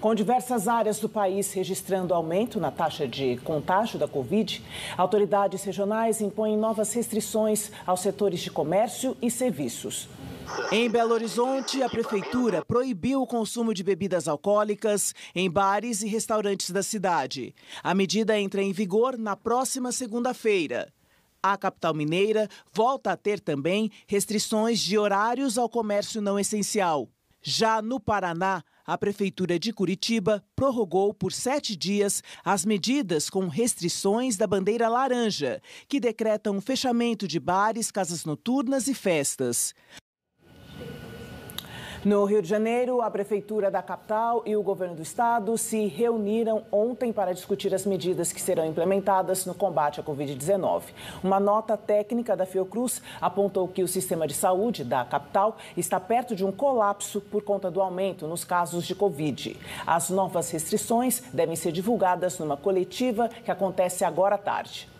Com diversas áreas do país registrando aumento na taxa de contágio da Covid, autoridades regionais impõem novas restrições aos setores de comércio e serviços. Em Belo Horizonte, a prefeitura proibiu o consumo de bebidas alcoólicas em bares e restaurantes da cidade. A medida entra em vigor na próxima segunda-feira. A capital mineira volta a ter também restrições de horários ao comércio não essencial. Já no Paraná, a Prefeitura de Curitiba prorrogou por sete dias as medidas com restrições da bandeira laranja, que decretam o fechamento de bares, casas noturnas e festas. No Rio de Janeiro, a Prefeitura da capital e o governo do estado se reuniram ontem para discutir as medidas que serão implementadas no combate à Covid-19. Uma nota técnica da Fiocruz apontou que o sistema de saúde da capital está perto de um colapso por conta do aumento nos casos de Covid. As novas restrições devem ser divulgadas numa coletiva que acontece agora à tarde.